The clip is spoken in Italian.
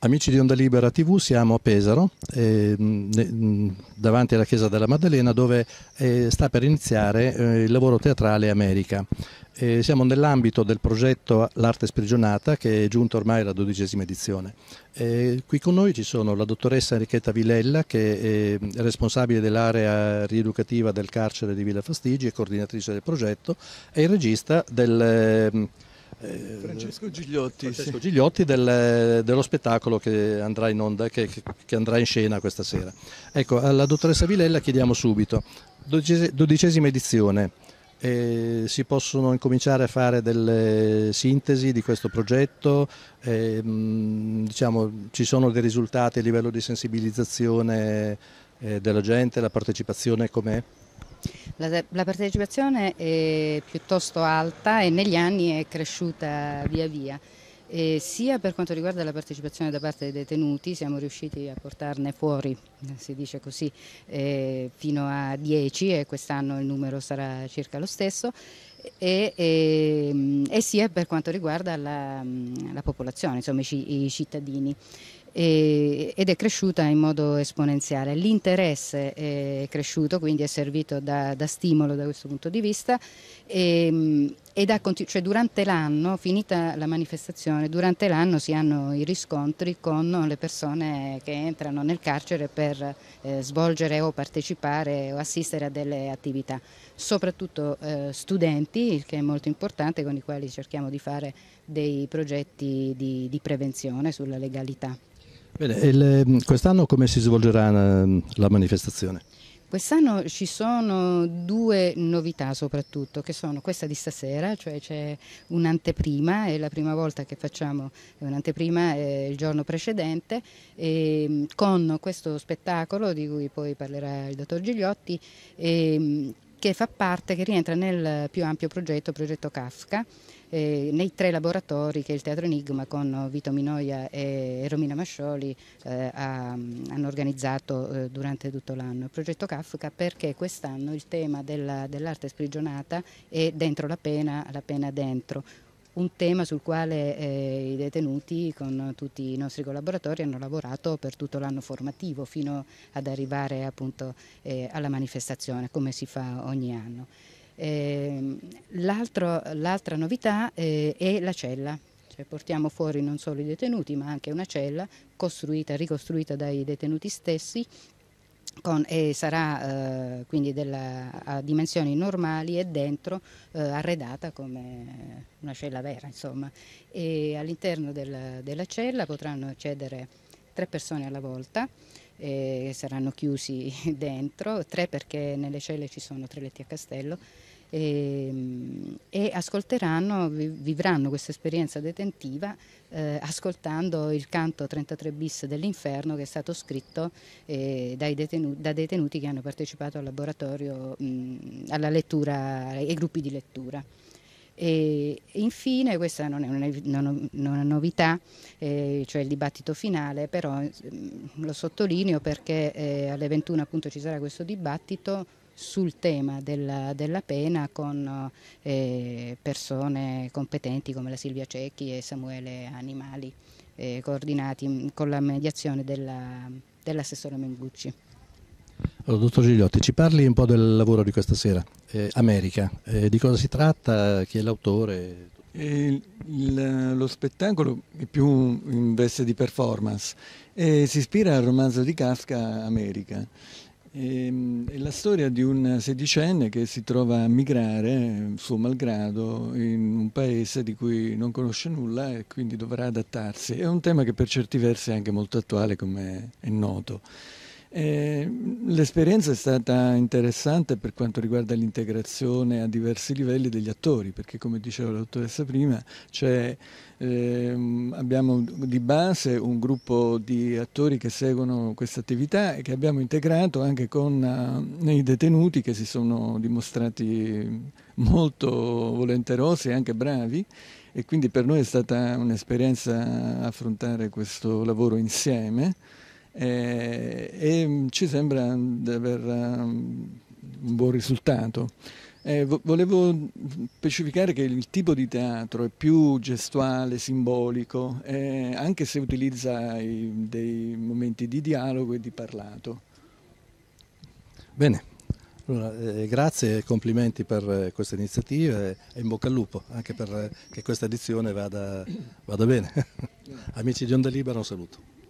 Amici di Onda Libera TV, siamo a Pesaro, eh, davanti alla chiesa della Maddalena, dove eh, sta per iniziare eh, il lavoro teatrale America. E eh, siamo nell'ambito del progetto L'arte sprigionata che è giunto ormai alla dodicesima edizione. E eh, qui con noi ci sono la dottoressa Enrichetta Vilella che è eh, responsabile dell'area rieducativa del carcere di Villa Fastigi e coordinatrice del progetto e il regista del... Ehm, eh, Francesco Gigliotti, Francesco Gigliotti del, dello spettacolo che andrà, onda, che, che andrà in scena questa sera. Ecco, alla dottoressa Vilella chiediamo subito, dodicesima edizione, eh, si possono incominciare a fare delle sintesi di questo progetto, eh, mm, diciamo, ci sono dei risultati a livello di sensibilizzazione eh, della gente, la partecipazione com'è? La, la, partecipazione è piuttosto alta e negli anni è cresciuta via via. E sia per quanto riguarda la partecipazione da parte dei detenuti siamo riusciti a portarne fuori, si dice così, eh, fino a 10 e quest'anno il numero sarà circa lo stesso e, e, ehm, e sia per quanto riguarda la, mm, la popolazione, insomma i, cittadini ed è cresciuta in modo esponenziale. L'interesse è cresciuto, quindi è servito da, da, stimolo da questo punto di vista. E, ehm, ed ha, cioè, durante l'anno, finita la manifestazione, durante l'anno si hanno i riscontri con le persone che entrano nel carcere per eh, svolgere o partecipare o assistere a delle attività, soprattutto eh, studenti, il che è molto importante, con i quali cerchiamo di fare dei progetti di, di prevenzione sulla legalità. Bene, mm, quest'anno come si svolgerà ehm, la manifestazione? Quest'anno ci sono due novità soprattutto, che sono questa di stasera, cioè c'è un'anteprima, è la prima volta che facciamo un'anteprima eh, il giorno precedente, eh, con questo spettacolo di cui poi parlerà il dottor Gigliotti, eh, che fa parte, che rientra nel più ampio progetto, progetto Kafka, eh, nei tre laboratori che il Teatro Enigma con Vito Minoia e, Romina Mascioli eh, ha, hanno organizzato eh, durante tutto l'anno. Il progetto Kafka perché quest'anno il tema dell'arte sprigionata è dentro la pena, la pena dentro, un tema sul quale eh, i detenuti con tutti i nostri collaboratori hanno lavorato per tutto l'anno formativo fino ad arrivare appunto eh, alla manifestazione come si fa ogni anno. Eh, l'altra novità eh, è la cella cioè, portiamo fuori non solo i detenuti ma anche una cella costruita, ricostruita dai detenuti stessi con, e sarà eh, quindi della, a dimensioni normali e dentro eh, arredata come una cella vera insomma e all'interno della, della, cella potranno accedere tre persone alla volta e eh, saranno chiusi dentro, tre perché nelle celle ci sono tre letti a castello e, ehm, e ascolteranno, vivranno questa esperienza detentiva eh, ascoltando il canto 33 bis dell'inferno che è stato scritto eh, detenu da detenuti che hanno partecipato al laboratorio, mh, alla lettura, ai gruppi di lettura. E infine, questa non è una, novità, eh, cioè il dibattito finale, però lo sottolineo perché eh, alle 21 appunto ci sarà questo dibattito sul tema della, della pena con eh, persone competenti come la Silvia Cecchi e Samuele Animali, eh, coordinati mm, con la mediazione dell'assessore dell Mengucci. Allora, dottor Gigliotti, ci parli un po' del lavoro di questa sera, eh, America, eh, di cosa si tratta, chi è l'autore? Eh, lo spettacolo è più in veste di performance e eh, si ispira al romanzo di Kafka America. Ehm, è la storia di un sedicenne che si trova a migrare, suo malgrado, in un paese di cui non conosce nulla e quindi dovrà adattarsi. È un tema che per certi versi è anche molto attuale, come è noto. Eh, l'esperienza è stata interessante per quanto riguarda l'integrazione a diversi livelli degli attori, perché come diceva la dottoressa prima, cioè, eh, abbiamo di base un gruppo di attori che seguono questa attività e che abbiamo integrato anche con uh, i detenuti che si sono dimostrati molto volenterosi e anche bravi e quindi per noi è stata un'esperienza affrontare questo lavoro insieme. Eh, e mm, ci sembra di avere mm, un buon risultato. Eh, volevo mm, specificare che il tipo di teatro è più gestuale, simbolico, eh, anche se utilizza i, dei momenti di dialogo e di parlato. Bene, allora, eh, grazie e complimenti per eh, questa iniziativa e in bocca al lupo, anche perché eh, questa edizione vada, vada bene. Amici di Onda Libera un saluto.